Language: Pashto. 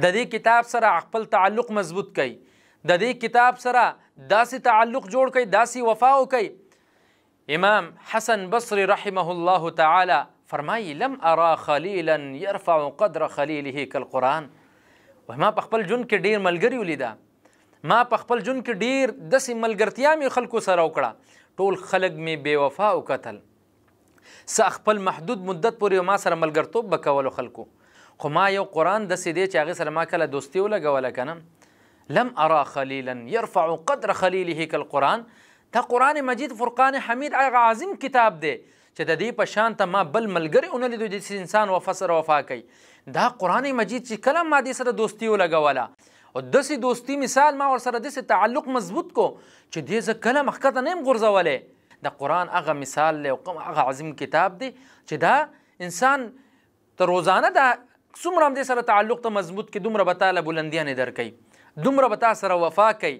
د دې کتاب سره خپل تعلق مضبوط کړي د دې کتاب سره داسې تعلق جوړ کړي داسې وفا وکړي امام حسن بصری رحمه الله تعالی فرمایي لم ارى خليلا يرفع قدر خليله كالقران ما په خپل جون کې ډیر ملګری ولیدا ما په خپل جون کې ډیر داسې ملګرتیا مې خلکو سره وکړه ټول خلک مې بے وفا وکتل س خپل محدود مدت پورې ما سره ملګرتوب بکولو خلکو خو ما یو قرآن داسې دی چې هغې سره ما کله دوستي ولګوله که نه لم ارا خلیلا یرفع قدر خلیله کالقرآن دا قرآن مجید فرقان حمید هغه عظیم کتاب دی چې د دې په شان ته ما بل ملګری ونه لیدو چې انسان وفا سره وفا کوي دا قرآن مجید چې کله ما دې سره دوستي ولګوله او داسې دوستي مثال ما ورسره داسې تعلق مضبوط کو چې دې زه کله مخکته نه یم غورځولی د قرآن هغه مثال دی او هغه عظیم کتاب دی چې دا انسان ته روزانه دا څومره هم دې سره تعلق ته مضبوط کې دومره به تا له بلندیانې درکوي دومره به تا سره وفا کوي